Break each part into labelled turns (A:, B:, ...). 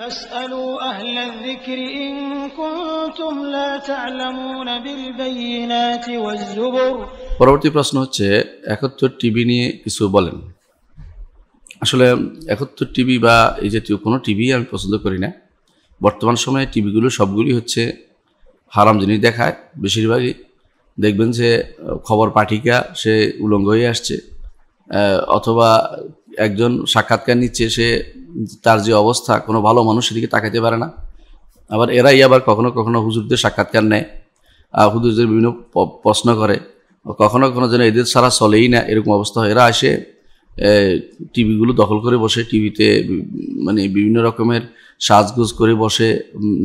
A: পরবর্তী প্রশ্ন হচ্ছে একাত্তর টিভি নিয়ে কিছু বলেন আসলে একাত্তর টিভি বা এই জাতীয় কোনো টিভি আমি পছন্দ করি না বর্তমান সময়ে টিভিগুলো সবগুলি হচ্ছে হারাম জিনিস দেখায় বেশিরভাগই দেখবেন যে খবর পাঠিকা সে উলঙ্গ হয়ে আসছে অথবা একজন সাক্ষাৎকার নিচ্ছে সে তার যে অবস্থা কোনো ভালো মানুষ সেদিকে তাকাইতে পারে না আবার এরাই আবার কখনো কখনো হুজুরদের সাক্ষাৎকার নেয় হুজুরদের বিভিন্ন প্রশ্ন করে কখনো কখনো যেন এদের সারা চলেই না এরকম অবস্থা হয় এরা আসে টিভিগুলো দখল করে বসে টিভিতে মানে বিভিন্ন রকমের সাজগোজ করে বসে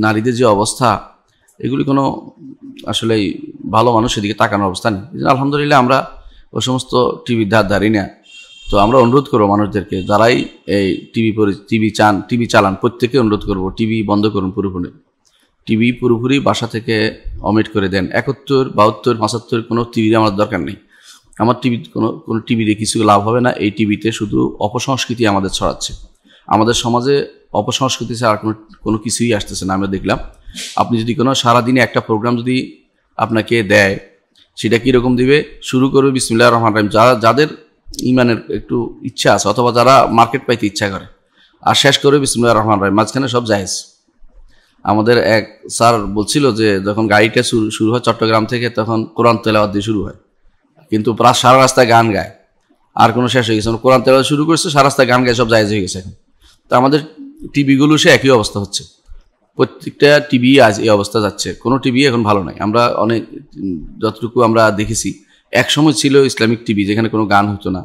A: নারীদের যে অবস্থা এগুলি কোনো আসলে ভালো মানুষ এদিকে তাকানোর অবস্থা নেই আলহামদুলিল্লাহ আমরা ওই সমস্ত টিভির ধার ধারি না তো আমরা অনুরোধ করবো মানুষদেরকে যারাই এই টিভি টিভি চান টিভি চালান প্রত্যেকে অনুরোধ করব টিভি বন্ধ করুন পুরোপুরি টিভি পুরোপুরি বাসা থেকে অমিট করে দেন একাত্তর বাহাত্তর পঁচাত্তর কোনো টিভি আমার দরকার নেই আমার টিভি কোনো কোনো টিভিতে কিছু লাভ হবে না এই টিভিতে শুধু অপসংস্কৃতি আমাদের ছড়াচ্ছে আমাদের সমাজে অপসংস্কৃতি ছাড়া কোনো কোনো কিছুই আসতেছে না আমরা দেখলাম আপনি যদি কোনো সারাদিনে একটা প্রোগ্রাম যদি আপনাকে দেয় সেটা কীরকম দিবে শুরু করবে বিসমিল্লা রহমান রাহিম যারা যাদের ইমানের একটু ইচ্ছা আছে অথবা যারা মার্কেট পাইতে ইচ্ছা করে আর শেষ করে বিসমুল্লাহ রহমান রায় মাঝখানে সব জাহেজ আমাদের এক স্যার বলছিল যে যখন গাড়িটা শুরু শুরু হয় চট্টগ্রাম থেকে তখন কোরআন তেলাওয়াত দিয়ে শুরু হয় কিন্তু প্রায় সারা রাস্তায় গান গায় আর কোনো শেষ হয়ে গেছে আমরা কোরআন তেলাওয়াত শুরু করছে সারা রাস্তায় গান গায় সব জায়েজ হয়ে গেছে এখন তো আমাদের টিভিগুলো সে একই অবস্থা হচ্ছে প্রত্যেকটা টিভি আজ এই অবস্থা যাচ্ছে কোনো টিভি এখন ভালো নাই আমরা অনেক যতটুকু আমরা দেখেছি এক সময় ছিল ইসলামিক টিভি যেখানে কোনো গান হতো না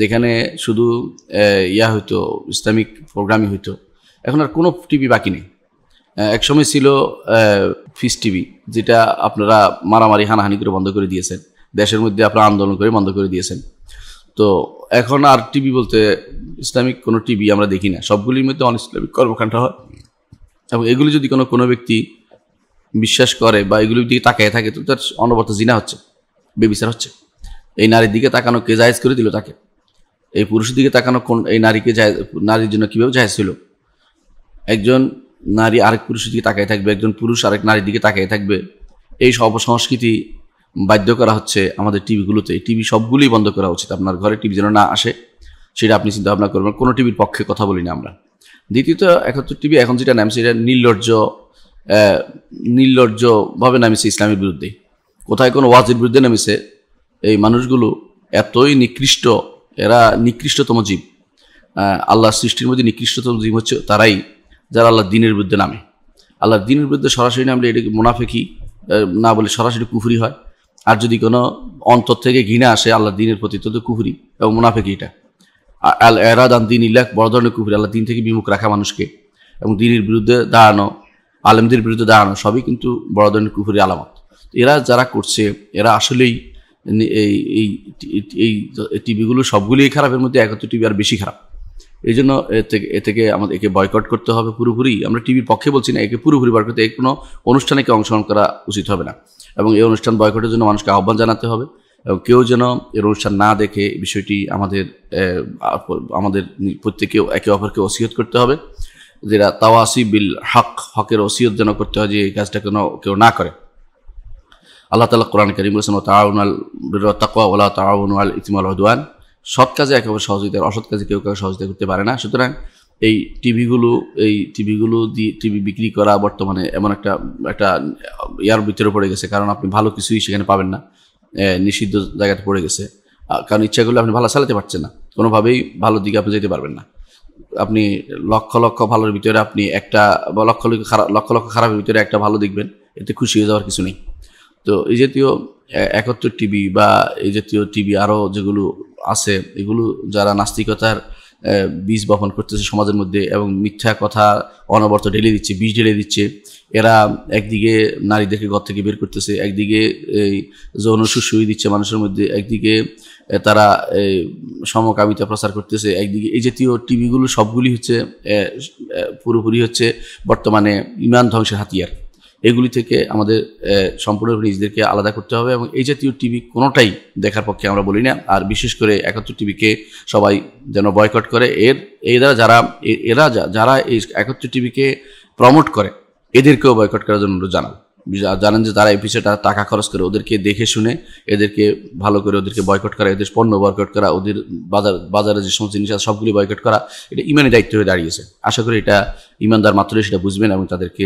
A: যেখানে শুধু ইয়া হইতো ইসলামিক প্রোগ্রামই হইতো এখন আর কোনো টিভি বাকি নেই এক সময় ছিল ফিস টিভি যেটা আপনারা মারামারি হানাহানি করে বন্ধ করে দিয়েছেন দেশের মধ্যে আপনারা আন্দোলন করে বন্ধ করে দিয়েছেন তো এখন আর টিভি বলতে ইসলামিক কোনো টিভি আমরা দেখি না সবগুলির মধ্যে অন ইসলামিক কর্মকাণ্ড হয় এবং এগুলি যদি কোনো কোনো ব্যক্তি বিশ্বাস করে বা এগুলির দিকে তাকায় থাকে তো তার অনবর্ত জিনা হচ্ছে বেবিচার হচ্ছে এই নারীর দিকে তাকানো কে জায়েজ করে দিল তাকে এই পুরুষের দিকে তাকানো কোন এই নারীকে নারীর জন্য কীভাবে জাহেজ ছিল একজন নারী আরেক পুরুষের দিকে তাকাই থাকবে একজন পুরুষ আরেক নারীর দিকে তাকাই থাকবে এই সব সংস্কৃতি বাধ্য করা হচ্ছে আমাদের টিভিগুলোতে টিভি সবগুলোই বন্ধ করা উচিত আপনার ঘরে টিভি যেন না আসে সেটা আপনি চিন্তা ভাবনা করবেন কোনো টিভির পক্ষে কথা বলি না আমরা দ্বিতীয়ত এখন তো টিভি এখন যেটা নামছে এটা নির্লজ্জ নির্লজ্জভাবে নামেছে ইসলামের বিরুদ্ধে কোথায় কোনো ওয়াজির বিরুদ্ধে নেমেছে এই মানুষগুলো এতই নিকৃষ্ট এরা নিকৃষ্টতম জীব আল্লাহ সৃষ্টির মধ্যে নিকৃষ্টতম জীব হচ্ছে তারাই যারা আল্লাহ দিনের বিরুদ্ধে নামে আল্লাহ দিনের বিরুদ্ধে সরাসরি নামলে এটাকে মুনাফেকি না বলে সরাসরি কুফুরি হয় আর যদি কোনো অন্তর থেকে ঘৃণা আসে আল্লাহ দিনের প্রতি তো কুফুরি এবং মুনাফেকি এটা আল এরা দান দিন ইল্লাক বড় ধরনের কুফুরি আল্লাহ দিন থেকে বিমুখ রাখা মানুষকে এবং দিনের বিরুদ্ধে দাঁড়ানো আলেমদের বিরুদ্ধে দাঁড়ানো সবই কিন্তু বড় ধরনের কুফুরি আলামত এরা যারা করছে এরা আসলেই এই এই এই টিভিগুলো সবগুলোই খারাপের মধ্যে একাত্তর টিভি আর বেশি খারাপ এই জন্য এ থেকে আমাদের একে বয়কট করতে হবে পুরোপুরি আমরা টিভির পক্ষে বলছি না একে পুরোপুরি বার করতে কোনো অনুষ্ঠানে কেউ অংশগ্রহণ করা উচিত হবে না এবং এই অনুষ্ঠান বয়কটের জন্য মানুষকে আহ্বান জানাতে হবে এবং কেউ যেন এর অনুষ্ঠান না দেখে বিষয়টি আমাদের আমাদের প্রত্যেকে একে অপরকে অসিহত করতে হবে যেটা তাওয়াসি বিল হক হকের অসিহত যেন করতে হয় যে এই কাজটা কেন কেউ না করে আল্লাহ তালা কোরআন করিম বলেছেন তাউন আল তাকুয়া ওলা তাউন আল ইতিমাল হদওয়ান সৎ কাজে একেবারে সহযোগিতা অসৎ কাজে কেউ কাউকে সহযোগিতা করতে পারে না সুতরাং এই টিভিগুলো এই টিভিগুলো দিয়ে টিভি বিক্রি করা বর্তমানে এমন একটা একটা ইয়ার ভিতরে পড়ে গেছে কারণ আপনি ভালো কিছুই সেখানে পাবেন না নিষিদ্ধ জায়গাতে পড়ে গেছে কারণ ইচ্ছা করলে আপনি ভালো চালাতে পারছেন না কোনোভাবেই ভালো দিকে আপনি যেতে পারবেন না আপনি লক্ষ লক্ষ ভালোর ভিতরে আপনি একটা লক্ষ লক্ষ খারাপ লক্ষ লক্ষ খারাপের ভিতরে একটা ভালো দেখবেন এতে খুশি হয়ে যাওয়ার কিছু নেই তো এই জাতীয় একত্র টিভি বা এই জাতীয় টিভি আরও যেগুলো আছে এগুলো যারা নাস্তিকতার বীজ বপন করতেছে সমাজের মধ্যে এবং মিথ্যা কথা অনবর্ত ঢেলে দিচ্ছে বীজ ঢেলে দিচ্ছে এরা একদিকে নারীদেরকে ঘর থেকে বের করতেছে একদিকে এই যৌন সুসুই দিচ্ছে মানুষের মধ্যে একদিকে তারা এই সমকামিতা প্রচার করতেছে একদিকে এই জাতীয় টিভিগুলো সবগুলি হচ্ছে পুরোপুরি হচ্ছে বর্তমানে ইমান ধ্বংসের হাতিয়ার এগুলি থেকে আমাদের সম্পূর্ণ নিজেদেরকে আলাদা করতে হবে এবং এই জাতীয় টিভি কোনোটাই দেখার পক্ষে আমরা বলি না আর বিশেষ করে একাত্তর টিভিকে সবাই যেন বয়কট করে এর এরা যারা এরা যারা এই একাত্তর টিভিকে প্রমোট করে এদেরকেও বয়কট করার জন্য অনুরোধ জানাবো জানেন যে তারা এই পিছিয়ে টাকা খরচ করে ওদেরকে দেখে শুনে এদেরকে ভালো করে ওদেরকে বয়কট করা এদের পণ্য বয়কট করা ওদের বাজার বাজারে যে সমস্ত জিনিস আছে সবগুলি বয়কট করা এটা ইমানই দায়িত্ব হয়ে দাঁড়িয়েছে আশা করি এটা ইমানদার মাত্রই সেটা বুঝবেন এবং তাদেরকে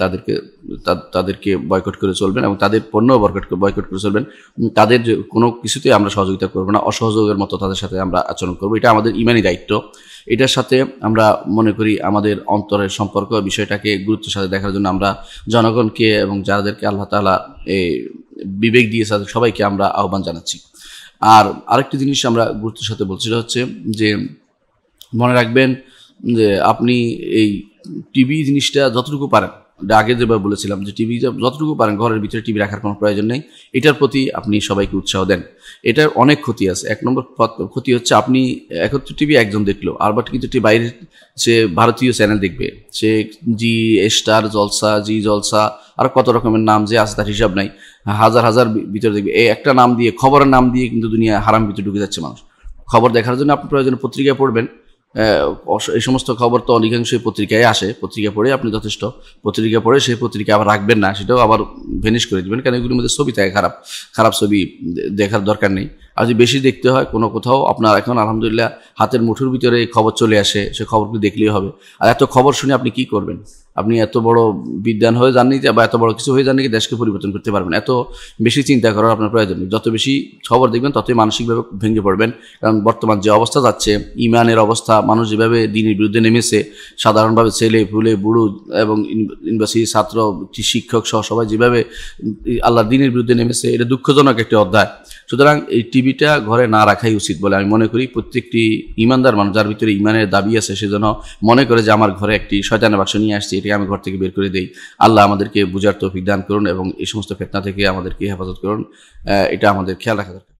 A: তাদেরকে তাদেরকে বয়কট করে চলবেন এবং তাদের পণ্য বয়কট বয়কট করে চলবেন তাদের কোনো কিছুতেই আমরা সহযোগিতা করবো না অসহযোগের মতো তাদের সাথে আমরা আচরণ করবো এটা আমাদের ইমানই দায়িত্ব এটার সাথে আমরা মনে করি আমাদের অন্তরের সম্পর্ক বিষয়টাকে গুরুত্বের সাথে দেখার জন্য আমরা জনগণকে এবং যাদেরকে আল্লাহ তালা এই বিবেক তাদের সবাইকে আমরা আহ্বান জানাচ্ছি আর আরেকটি জিনিস আমরা গুরুত্বের সাথে বলছি হচ্ছে যে মনে রাখবেন যে আপনি এই টিভি জিনিসটা যতটুকু পারেন আগে যেভাবে বলেছিলাম যে টিভি যতটুকু পারেন ঘরের ভিতরে টিভি রাখার কোনো প্রয়োজন নেই এটার প্রতি আপনি সবাইকে উৎসাহ দেন এটার অনেক ক্ষতি আছে এক নম্বর ক্ষতি হচ্ছে আপনি একত্র টিভি একজন দেখলো আর বাট কিন্তু বাইরের সে ভারতীয় চ্যানেল দেখবে সে জি স্টার জলসা জি জলসা আর কত রকমের নাম যে আছে তার হিসাব নাই হাজার হাজার ভিতরে দেখবে এই একটা নাম দিয়ে খবরের নাম দিয়ে কিন্তু দুনিয়া হারাম ভিতরে ঢুকে যাচ্ছে মানুষ খবর দেখার জন্য আপনি প্রয়োজনে পত্রিকায় পড়বেন এই সমস্ত খবর তো অধিকাংশই পত্রিকায় আসে পত্রিকা পড়ে আপনি যথেষ্ট পত্রিকা পড়ে সেই পত্রিকা আবার রাখবেন না সেটাও আবার ভেনিশ করে দেবেন কারণ এগুলির মধ্যে ছবি থাকে খারাপ খারাপ ছবি দেখার দরকার নেই আর যদি বেশি দেখতে হয় কোনো কোথাও আপনার এখন আলহামদুলিল্লাহ হাতের মুঠোর ভিতরে খবর চলে আসে সে খবরগুলো দেখলেই হবে আর এত খবর শুনে আপনি কি করবেন আপনি এত বড় বিদ্যান হয়ে যাননি বা এত বড় কিছু হয়ে যাননি কি দেশকে পরিবর্তন করতে পারবেন এত বেশি চিন্তা করার আপনার প্রয়োজন যত বেশি খবর দেখবেন ততই মানসিকভাবে ভেঙে পড়বেন কারণ বর্তমান যে অবস্থা যাচ্ছে ইমানের অবস্থা মানুষ যেভাবে দিনের বিরুদ্ধে নেমেছে সাধারণভাবে ছেলে ফুলে বুড়ো এবং ইউনিভার্সিটির ছাত্র শিক্ষক সহ সবাই যেভাবে আল্লাহ দিনের বিরুদ্ধে নেমেছে এটা দুঃখজনক একটি অধ্যায় সুতরাং এই টিভিটা ঘরে না রাখাই উচিত বলে আমি মনে করি প্রত্যেকটি ইমানদার মানুষ যার ভিতরে ইমানের দাবি আছে সেজন্য মনে করে যে আমার ঘরে একটি শয়তানের বাক্স নিয়ে আসছে সেটাকে আমি ঘর থেকে বের করে দিই আল্লাহ আমাদেরকে বুঝার তৌফিক দান করুন এবং এই সমস্ত ফেতনা থেকে আমাদেরকে হেফাজত করুন এটা আমাদের খেয়াল রাখা দরকার